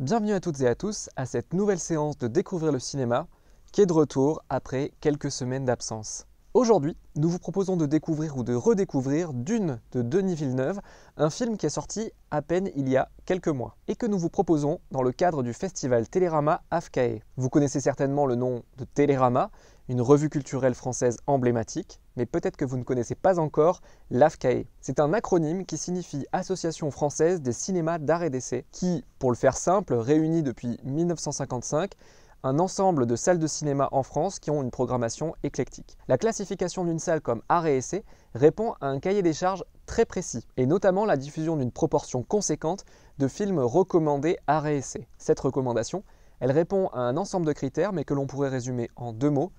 Bienvenue à toutes et à tous à cette nouvelle séance de Découvrir le cinéma qui est de retour après quelques semaines d'absence. Aujourd'hui, nous vous proposons de découvrir ou de redécouvrir Dune de Denis Villeneuve, un film qui est sorti à peine il y a quelques mois et que nous vous proposons dans le cadre du festival Télérama AFCAE. Vous connaissez certainement le nom de Télérama, une revue culturelle française emblématique, mais peut-être que vous ne connaissez pas encore l'AFCAE. C'est un acronyme qui signifie Association française des cinémas d'art et d'essai, qui, pour le faire simple, réunit depuis 1955 un ensemble de salles de cinéma en France qui ont une programmation éclectique. La classification d'une salle comme art et répond à un cahier des charges très précis, et notamment la diffusion d'une proportion conséquente de films recommandés art et Cette recommandation, elle répond à un ensemble de critères, mais que l'on pourrait résumer en deux mots,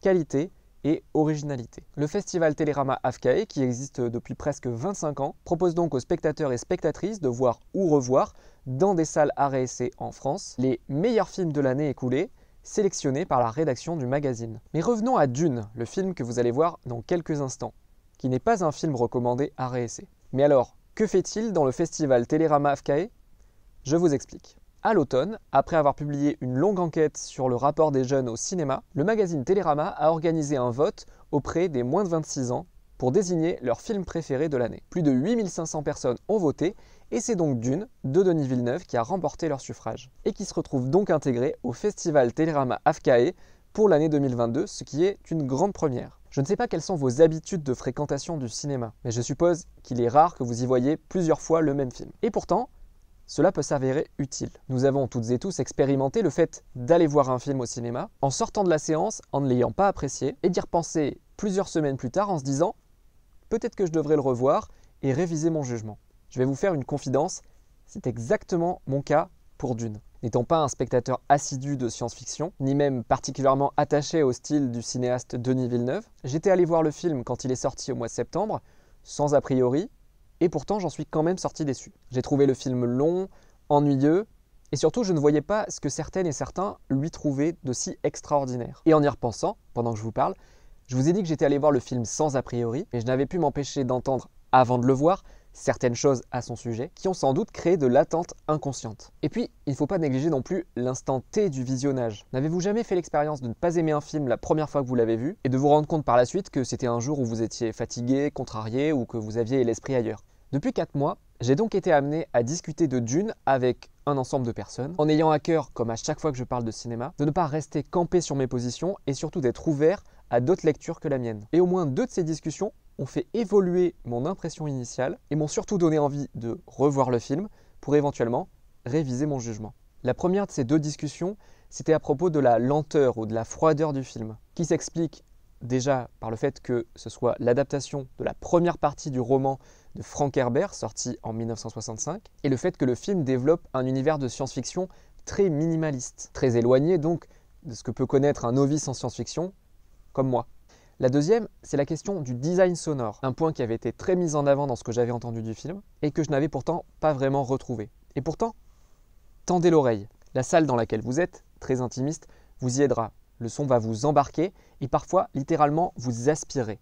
qualité et originalité. Le festival Télérama Afkae, qui existe depuis presque 25 ans, propose donc aux spectateurs et spectatrices de voir ou revoir, dans des salles réessayer en France, les meilleurs films de l'année écoulée, sélectionnés par la rédaction du magazine. Mais revenons à Dune, le film que vous allez voir dans quelques instants, qui n'est pas un film recommandé réessayer. Mais alors, que fait-il dans le festival Télérama Afkae Je vous explique. À l'automne, après avoir publié une longue enquête sur le rapport des jeunes au cinéma, le magazine Télérama a organisé un vote auprès des moins de 26 ans pour désigner leur film préféré de l'année. Plus de 8500 personnes ont voté et c'est donc Dune de Denis Villeneuve qui a remporté leur suffrage et qui se retrouve donc intégré au festival Télérama Afkae pour l'année 2022, ce qui est une grande première. Je ne sais pas quelles sont vos habitudes de fréquentation du cinéma, mais je suppose qu'il est rare que vous y voyez plusieurs fois le même film. Et pourtant, cela peut s'avérer utile. Nous avons toutes et tous expérimenté le fait d'aller voir un film au cinéma en sortant de la séance, en ne l'ayant pas apprécié, et d'y repenser plusieurs semaines plus tard en se disant peut-être que je devrais le revoir et réviser mon jugement. Je vais vous faire une confidence, c'est exactement mon cas pour Dune. N'étant pas un spectateur assidu de science-fiction, ni même particulièrement attaché au style du cinéaste Denis Villeneuve, j'étais allé voir le film quand il est sorti au mois de septembre, sans a priori, et pourtant, j'en suis quand même sorti déçu. J'ai trouvé le film long, ennuyeux, et surtout, je ne voyais pas ce que certaines et certains lui trouvaient de si extraordinaire. Et en y repensant, pendant que je vous parle, je vous ai dit que j'étais allé voir le film sans a priori, mais je n'avais pu m'empêcher d'entendre, avant de le voir, certaines choses à son sujet, qui ont sans doute créé de l'attente inconsciente. Et puis, il ne faut pas négliger non plus l'instant T du visionnage. N'avez-vous jamais fait l'expérience de ne pas aimer un film la première fois que vous l'avez vu, et de vous rendre compte par la suite que c'était un jour où vous étiez fatigué, contrarié, ou que vous aviez l'esprit ailleurs depuis 4 mois, j'ai donc été amené à discuter de Dune avec un ensemble de personnes, en ayant à cœur, comme à chaque fois que je parle de cinéma, de ne pas rester campé sur mes positions et surtout d'être ouvert à d'autres lectures que la mienne. Et au moins deux de ces discussions ont fait évoluer mon impression initiale et m'ont surtout donné envie de revoir le film pour éventuellement réviser mon jugement. La première de ces deux discussions, c'était à propos de la lenteur ou de la froideur du film, qui s'explique déjà par le fait que ce soit l'adaptation de la première partie du roman de Frank Herbert, sorti en 1965, et le fait que le film développe un univers de science-fiction très minimaliste, très éloigné donc de ce que peut connaître un novice en science-fiction, comme moi. La deuxième, c'est la question du design sonore, un point qui avait été très mis en avant dans ce que j'avais entendu du film, et que je n'avais pourtant pas vraiment retrouvé. Et pourtant, tendez l'oreille. La salle dans laquelle vous êtes, très intimiste, vous y aidera le son va vous embarquer et parfois littéralement vous aspirer.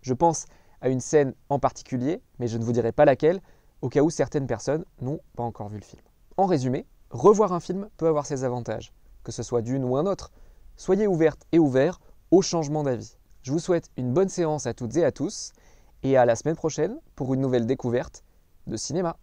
Je pense à une scène en particulier, mais je ne vous dirai pas laquelle, au cas où certaines personnes n'ont pas encore vu le film. En résumé, revoir un film peut avoir ses avantages, que ce soit d'une ou un autre. Soyez ouverte et ouvert au changement d'avis. Je vous souhaite une bonne séance à toutes et à tous, et à la semaine prochaine pour une nouvelle découverte de cinéma.